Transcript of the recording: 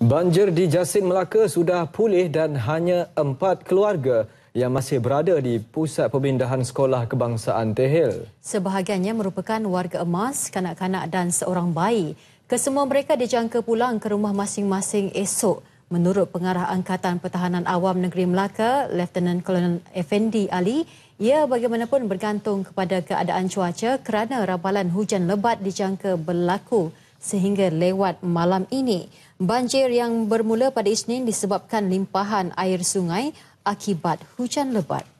Banjir di Jasin Melaka sudah pulih dan hanya empat keluarga yang masih berada di pusat pemindahan sekolah kebangsaan Tehil. Sebahagiannya merupakan warga emas, kanak-kanak dan seorang bayi. Kesemua mereka dijangka pulang ke rumah masing-masing esok. Menurut pengarah Angkatan Pertahanan Awam Negeri Melaka, Lieutenant Colonel Effendi Ali, ia bagaimanapun bergantung kepada keadaan cuaca kerana rabalan hujan lebat dijangka berlaku sehingga lewat malam ini. Banjir yang bermula pada Isnin disebabkan limpahan air sungai akibat hujan lebat.